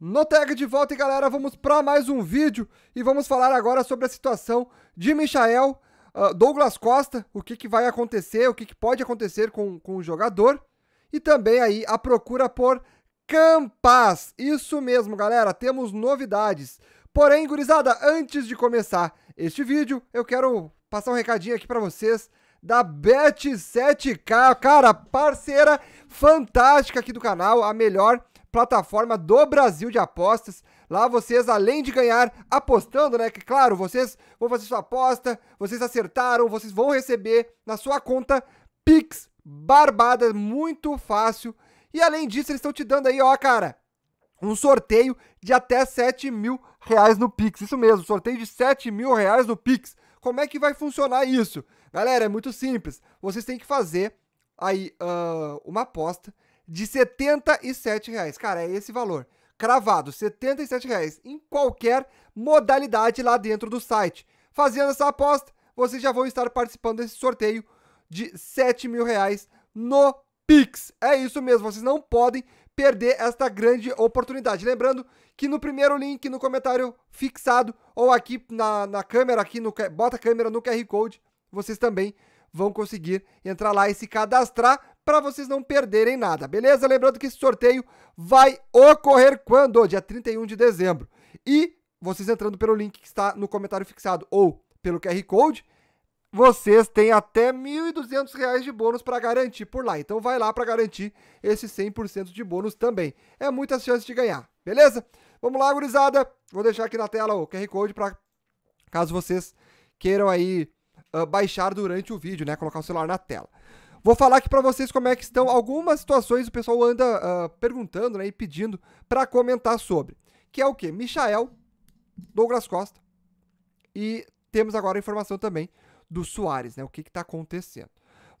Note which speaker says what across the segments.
Speaker 1: No tag de volta, e galera, vamos para mais um vídeo e vamos falar agora sobre a situação de Michael uh, Douglas Costa, o que, que vai acontecer, o que, que pode acontecer com, com o jogador e também aí a procura por Campas. Isso mesmo, galera, temos novidades. Porém, gurizada, antes de começar este vídeo, eu quero passar um recadinho aqui para vocês da Bet7K, cara, parceira fantástica aqui do canal, a melhor plataforma do Brasil de apostas. Lá vocês, além de ganhar apostando, né? Que claro, vocês vão fazer sua aposta, vocês acertaram, vocês vão receber na sua conta Pix barbada, muito fácil. E além disso, eles estão te dando aí, ó, cara, um sorteio de até 7 mil reais no Pix. Isso mesmo, sorteio de 7 mil reais no Pix. Como é que vai funcionar isso? Galera, é muito simples. Vocês têm que fazer aí uh, uma aposta de 77 reais. Cara, é esse valor. Cravado, 77 reais em qualquer modalidade lá dentro do site. Fazendo essa aposta, vocês já vão estar participando desse sorteio de 7 mil reais no Pix. É isso mesmo, vocês não podem perder esta grande oportunidade. Lembrando que no primeiro link, no comentário fixado, ou aqui na, na câmera, aqui no, bota a câmera no QR Code, vocês também vão conseguir entrar lá e se cadastrar para vocês não perderem nada, beleza? Lembrando que esse sorteio vai ocorrer quando? Dia 31 de dezembro. E vocês entrando pelo link que está no comentário fixado ou pelo QR Code, vocês têm até R$ 1.200 de bônus para garantir por lá. Então vai lá para garantir esse 100% de bônus também. É muitas chances de ganhar, beleza? Vamos lá, gurizada. Vou deixar aqui na tela o QR Code para caso vocês queiram aí uh, baixar durante o vídeo, né? Colocar o celular na tela. Vou falar aqui para vocês como é que estão algumas situações o pessoal anda uh, perguntando né, e pedindo para comentar sobre. Que é o que? Michael, Douglas Costa e temos agora a informação também do Soares, né? O que está acontecendo.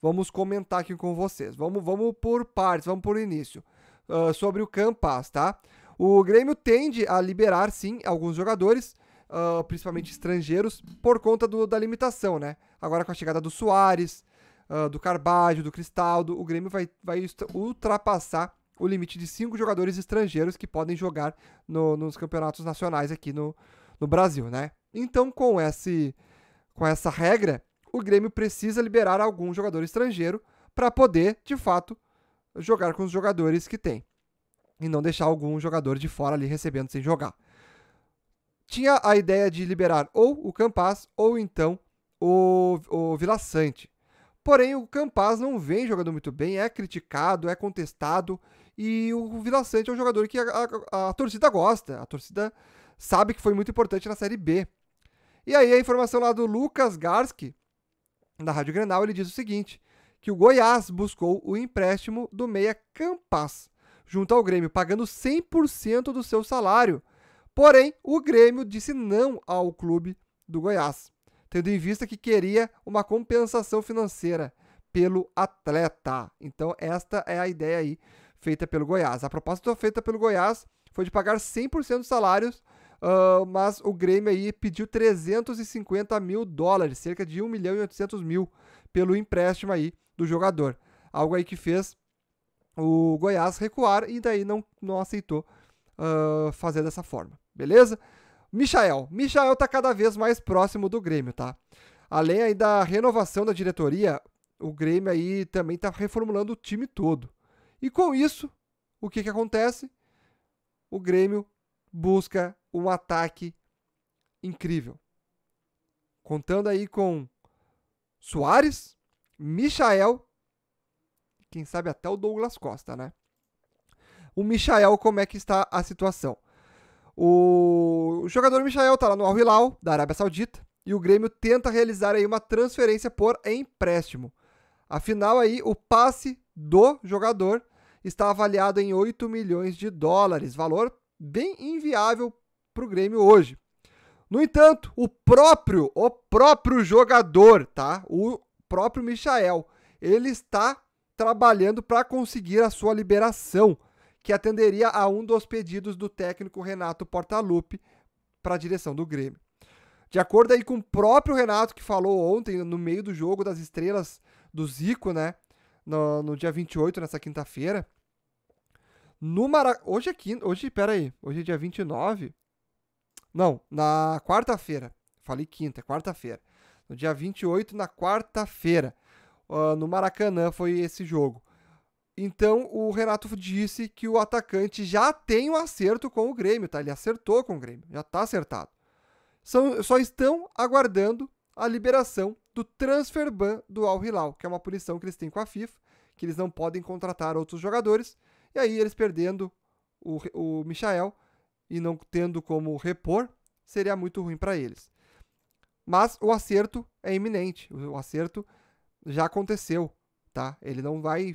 Speaker 1: Vamos comentar aqui com vocês. Vamos, vamos por partes, vamos por início. Uh, sobre o Campas, tá? O Grêmio tende a liberar, sim, alguns jogadores, uh, principalmente estrangeiros, por conta do, da limitação, né? Agora com a chegada do Soares, ah, do Carvalho, do Cristaldo, o Grêmio vai, vai ultrapassar o limite de cinco jogadores estrangeiros que podem jogar no, nos campeonatos nacionais aqui no, no Brasil, né? Então, com, esse, com essa regra, o Grêmio precisa liberar algum jogador estrangeiro para poder, de fato, jogar com os jogadores que tem. E não deixar algum jogador de fora ali recebendo sem jogar. Tinha a ideia de liberar ou o Campas ou então o, o Vila Sante. Porém, o Campaz não vem jogando muito bem, é criticado, é contestado, e o Vila Sante é um jogador que a, a, a, torcida gosta, a torcida sabe que foi muito importante na Série B. E aí a informação lá do Lucas Garski, da Rádio Grenal, ele diz o seguinte, que o Goiás buscou o empréstimo do meia Campaz, junto ao Grêmio, pagando 100% do seu salário. Porém, o Grêmio disse não ao clube do Goiás tendo em vista que queria uma compensação financeira pelo atleta. Então, esta é a ideia aí feita pelo Goiás. A proposta feita pelo Goiás foi de pagar 100% dos salários, uh, mas o Grêmio aí pediu 350 mil dólares, cerca de 1 milhão e 800 mil, pelo empréstimo aí do jogador. Algo aí que fez o Goiás recuar e daí não, não aceitou uh, fazer dessa forma. Beleza? Michael. Michael está cada vez mais próximo do Grêmio, tá? Além aí da renovação da diretoria, o Grêmio aí também está reformulando o time todo. E com isso, o que, que acontece? O Grêmio busca um ataque incrível. Contando aí com Soares, Michael, quem sabe até o Douglas Costa, né? O Michael, como é que está a situação? O jogador Michael está lá no Al Hilal, da Arábia Saudita, e o Grêmio tenta realizar aí uma transferência por empréstimo. Afinal aí o passe do jogador está avaliado em 8 milhões de dólares, valor bem inviável para o Grêmio hoje. No entanto, o próprio, o próprio jogador, tá? O próprio Michael, ele está trabalhando para conseguir a sua liberação que atenderia a um dos pedidos do técnico Renato Portaluppi para a direção do Grêmio. De acordo aí com o próprio Renato, que falou ontem, no meio do jogo das estrelas do Zico, né? No, no dia 28, nessa quinta-feira. No Mara... Hoje é quinta. Hoje, aí Hoje é dia 29. Não, na quarta-feira. Falei quinta, é quarta-feira. No dia 28, na quarta-feira. Uh, no Maracanã foi esse jogo. Então o Renato disse que o atacante já tem o um acerto com o Grêmio, tá? Ele acertou com o Grêmio, já está acertado. São, só estão aguardando a liberação do transfer ban do Al Hilal, que é uma punição que eles têm com a FIFA, que eles não podem contratar outros jogadores. E aí eles perdendo o, o Michael e não tendo como repor, seria muito ruim para eles. Mas o acerto é iminente, o acerto já aconteceu, tá? Ele não vai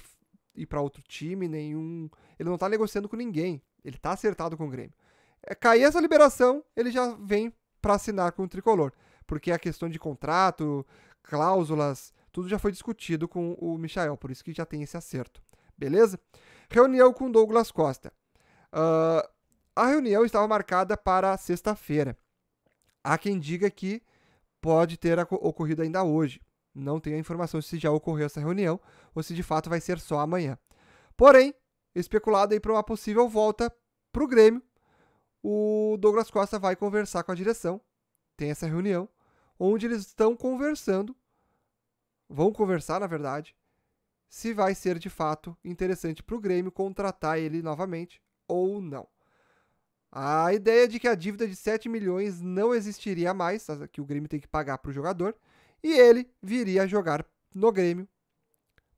Speaker 1: ir para outro time, nenhum. Ele não tá negociando com ninguém. Ele tá acertado com o Grêmio. É, cair essa liberação, ele já vem para assinar com o tricolor. Porque a questão de contrato, cláusulas, tudo já foi discutido com o Michael, por isso que já tem esse acerto. Beleza? Reunião com Douglas Costa. Uh, a reunião estava marcada para sexta-feira. Há quem diga que pode ter ocorrido ainda hoje, não tenho a informação se já ocorreu essa reunião ou se de fato vai ser só amanhã. Porém, especulado aí para uma possível volta para o Grêmio, o Douglas Costa vai conversar com a direção, tem essa reunião, onde eles estão conversando, vão conversar na verdade, se vai ser de fato interessante para o Grêmio contratar ele novamente ou não. A ideia de que a dívida de 7 milhões não existiria mais, que o Grêmio tem que pagar para o jogador, e ele viria a jogar no Grêmio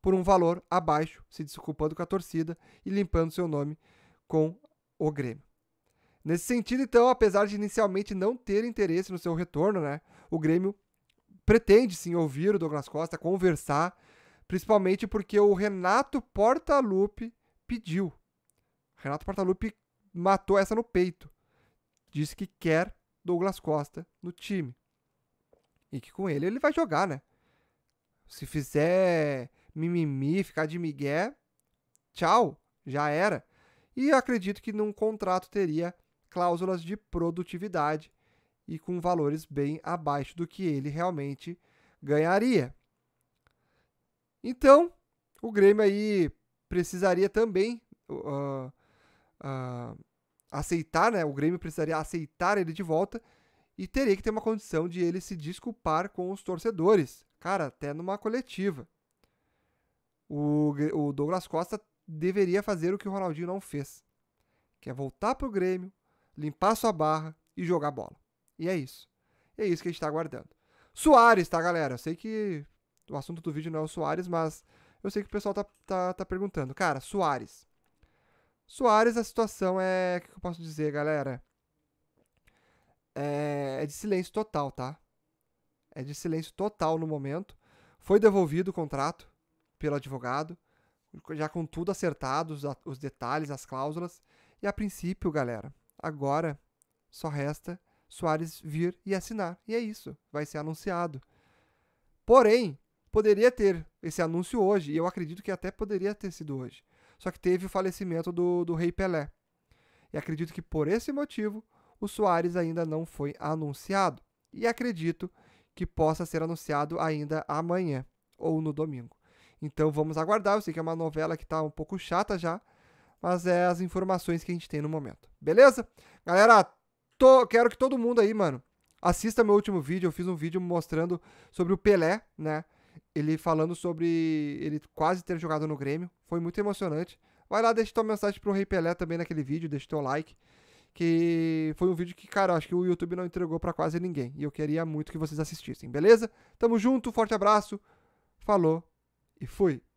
Speaker 1: por um valor abaixo, se desculpando com a torcida e limpando seu nome com o Grêmio. Nesse sentido, então, apesar de inicialmente não ter interesse no seu retorno, né, o Grêmio pretende sim ouvir o Douglas Costa, conversar, principalmente porque o Renato Portaluppi pediu. Renato Portaluppi matou essa no peito. Disse que quer Douglas Costa no time. E que com ele ele vai jogar, né? Se fizer mimimi, ficar de migué, tchau, já era. E acredito que num contrato teria cláusulas de produtividade e com valores bem abaixo do que ele realmente ganharia. Então, o Grêmio aí precisaria também uh, uh, aceitar, né? O Grêmio precisaria aceitar ele de volta e teria que ter uma condição de ele se desculpar com os torcedores, cara, até numa coletiva. O, o Douglas Costa deveria fazer o que o Ronaldinho não fez, que é voltar pro Grêmio, limpar sua barra e jogar bola. E é isso. é isso que a gente tá aguardando. Soares, tá, galera? Eu sei que o assunto do vídeo não é o Soares, mas eu sei que o pessoal tá, tá, tá perguntando. Cara, Soares. Soares, a situação é. O que eu posso dizer, galera? é, é de silêncio total, tá? É de silêncio total no momento. Foi devolvido o contrato pelo advogado, já com tudo acertado, os, os detalhes, as cláusulas. E a princípio, galera, agora só resta Soares vir e assinar. E é isso, vai ser anunciado. Porém, poderia ter esse anúncio hoje, e eu acredito que até poderia ter sido hoje. Só que teve o falecimento do, do Rei Pelé. E acredito que por esse motivo o Soares ainda não foi anunciado e acredito que possa ser anunciado ainda amanhã ou no domingo. Então vamos aguardar. Eu sei que é uma novela que está um pouco chata já, mas é as informações que a gente tem no momento. Beleza? Galera, tô, quero que todo mundo aí, mano, assista meu último vídeo. Eu fiz um vídeo mostrando sobre o Pelé, né? Ele falando sobre ele quase ter jogado no Grêmio. Foi muito emocionante. Vai lá, deixa tua mensagem pro Rei Pelé também naquele vídeo, deixa teu like que foi um vídeo que, cara, acho que o YouTube não entregou para quase ninguém. E eu queria muito que vocês assistissem, beleza? Tamo junto, forte abraço, falou e fui!